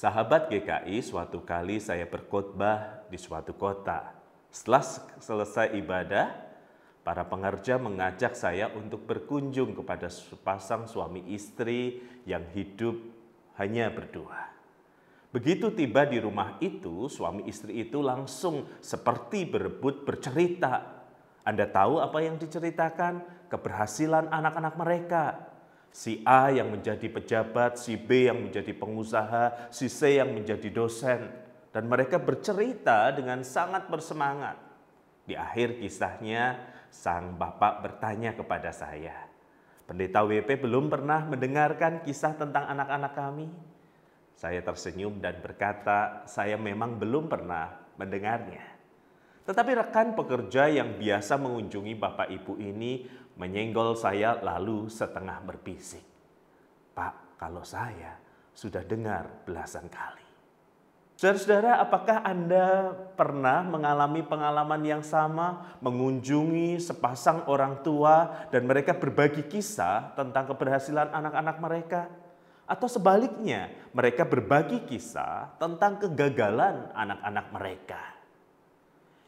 Sahabat GKI, suatu kali saya berkhotbah di suatu kota. Setelah selesai ibadah, para pengerja mengajak saya untuk berkunjung kepada sepasang suami istri yang hidup hanya berdua. Begitu tiba di rumah itu, suami istri itu langsung seperti berebut bercerita. Anda tahu apa yang diceritakan? Keberhasilan anak-anak mereka, Si A yang menjadi pejabat, si B yang menjadi pengusaha, si C yang menjadi dosen. Dan mereka bercerita dengan sangat bersemangat. Di akhir kisahnya, sang bapak bertanya kepada saya, Pendeta WP belum pernah mendengarkan kisah tentang anak-anak kami. Saya tersenyum dan berkata, saya memang belum pernah mendengarnya. Tetapi rekan pekerja yang biasa mengunjungi Bapak Ibu ini menyenggol saya lalu setengah berbisik. Pak, kalau saya sudah dengar belasan kali. Saudara-saudara, apakah Anda pernah mengalami pengalaman yang sama, mengunjungi sepasang orang tua dan mereka berbagi kisah tentang keberhasilan anak-anak mereka? Atau sebaliknya, mereka berbagi kisah tentang kegagalan anak-anak mereka.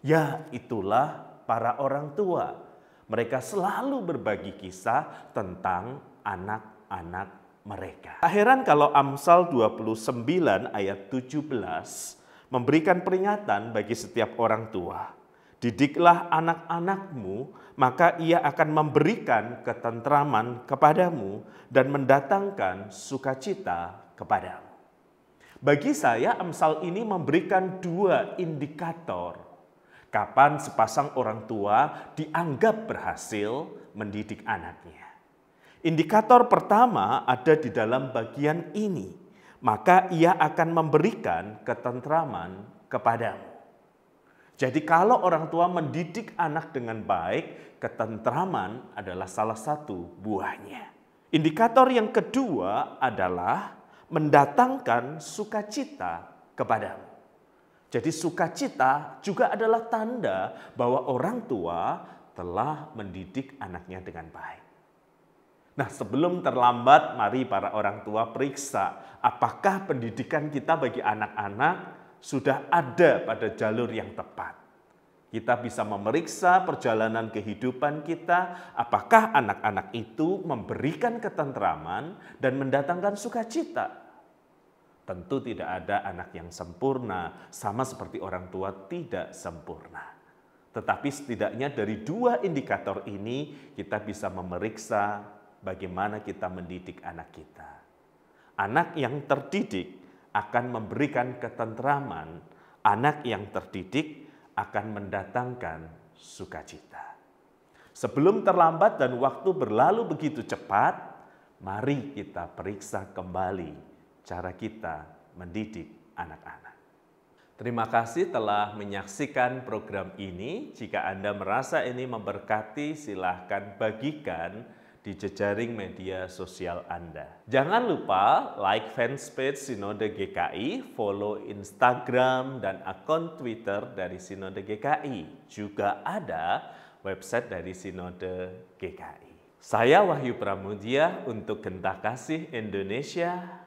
Ya, itulah para orang tua. Mereka selalu berbagi kisah tentang anak-anak mereka. Tak heran kalau Amsal 29 ayat 17 memberikan peringatan bagi setiap orang tua. Didiklah anak-anakmu, maka ia akan memberikan ketentraman kepadamu dan mendatangkan sukacita kepadamu. Bagi saya, Amsal ini memberikan dua indikator kapan sepasang orang tua dianggap berhasil mendidik anaknya. Indikator pertama ada di dalam bagian ini, maka ia akan memberikan ketentraman kepadamu. Jadi kalau orang tua mendidik anak dengan baik, ketentraman adalah salah satu buahnya. Indikator yang kedua adalah mendatangkan sukacita kepadamu. Jadi sukacita juga adalah tanda bahwa orang tua telah mendidik anaknya dengan baik. Nah, sebelum terlambat, mari para orang tua periksa apakah pendidikan kita bagi anak-anak sudah ada pada jalur yang tepat. Kita bisa memeriksa perjalanan kehidupan kita, apakah anak-anak itu memberikan ketentraman dan mendatangkan sukacita Tentu tidak ada anak yang sempurna, sama seperti orang tua tidak sempurna. Tetapi setidaknya dari dua indikator ini kita bisa memeriksa bagaimana kita mendidik anak kita. Anak yang terdidik akan memberikan ketentraman, anak yang terdidik akan mendatangkan sukacita. Sebelum terlambat dan waktu berlalu begitu cepat, mari kita periksa kembali cara kita mendidik anak-anak. Terima kasih telah menyaksikan program ini. Jika Anda merasa ini memberkati, silahkan bagikan di jejaring media sosial Anda. Jangan lupa like fanspage Sinode GKI, follow Instagram dan akun Twitter dari Sinode GKI. Juga ada website dari Sinode GKI. Saya Wahyu Pramudia untuk Genta Kasih Indonesia.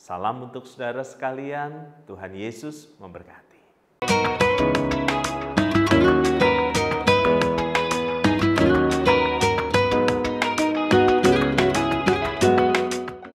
Salam untuk saudara sekalian, Tuhan Yesus memberkati.